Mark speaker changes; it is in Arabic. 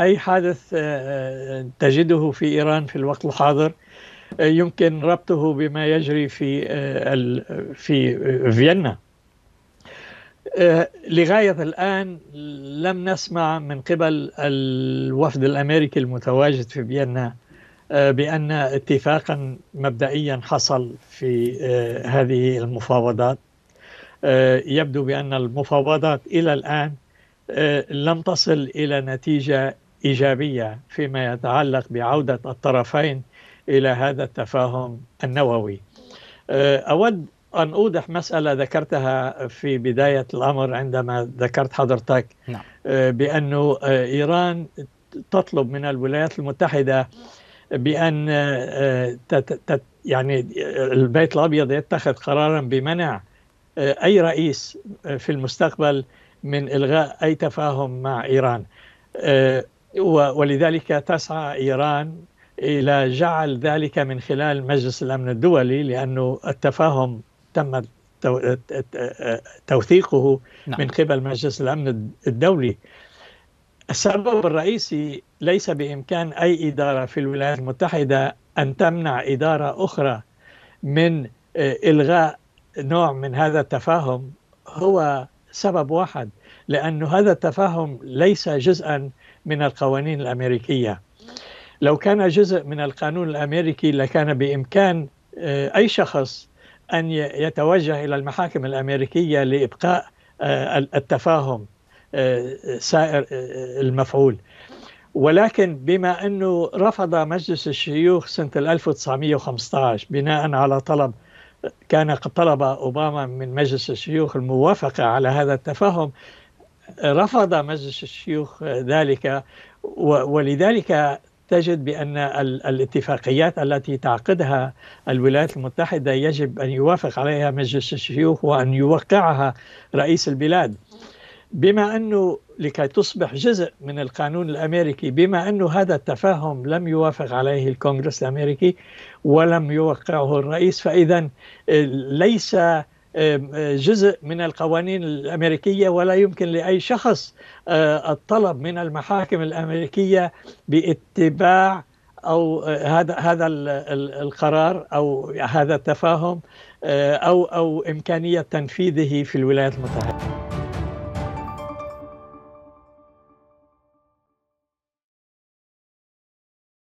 Speaker 1: أي حادث آه، آه، تجده في إيران في الوقت الحاضر آه، يمكن ربطه بما يجري في في فيينا لغاية الآن لم نسمع من قبل الوفد الأمريكي المتواجد في فيينا بأن اتفاقا مبدئيا حصل في هذه المفاوضات يبدو بأن المفاوضات إلى الآن لم تصل إلى نتيجة إيجابية فيما يتعلق بعودة الطرفين إلى هذا التفاهم النووي آه، أود أن أوضح مسألة ذكرتها في بداية الأمر عندما ذكرت حضرتك نعم. آه، بأن آه، إيران تطلب من الولايات المتحدة بأن يعني البيت الأبيض يتخذ قرارا بمنع أي رئيس في المستقبل من إلغاء أي تفاهم مع إيران ولذلك تسعى إيران إلى جعل ذلك من خلال مجلس الأمن الدولي لأنه التفاهم تم توثيقه نعم. من قبل مجلس الأمن الدولي السبب الرئيسي ليس بإمكان أي إدارة في الولايات المتحدة أن تمنع إدارة أخرى من آه، إلغاء نوع من هذا التفاهم هو سبب واحد لأنه هذا التفاهم ليس جزءا من القوانين الأمريكية لو كان جزء من القانون الأمريكي لكان بإمكان آه، أي شخص أن يتوجه إلى المحاكم الأمريكية لإبقاء آه، التفاهم آه، سائر المفعول ولكن بما أنه رفض مجلس الشيوخ سنة 1915 بناء على طلب كان قد طلب أوباما من مجلس الشيوخ الموافقة على هذا التفاهم رفض مجلس الشيوخ ذلك ولذلك تجد بأن الاتفاقيات التي تعقدها الولايات المتحدة يجب أن يوافق عليها مجلس الشيوخ وأن يوقعها رئيس البلاد بما أنه لكي تصبح جزء من القانون الامريكي بما انه هذا التفاهم لم يوافق عليه الكونغرس الامريكي ولم يوقعه الرئيس فاذا آه، ليس آه، آه، جزء من القوانين الامريكيه ولا يمكن لاي شخص الطلب من المحاكم الامريكيه باتباع او هذا هذا القرار او هذا التفاهم او او امكانيه تنفيذه في الولايات المتحده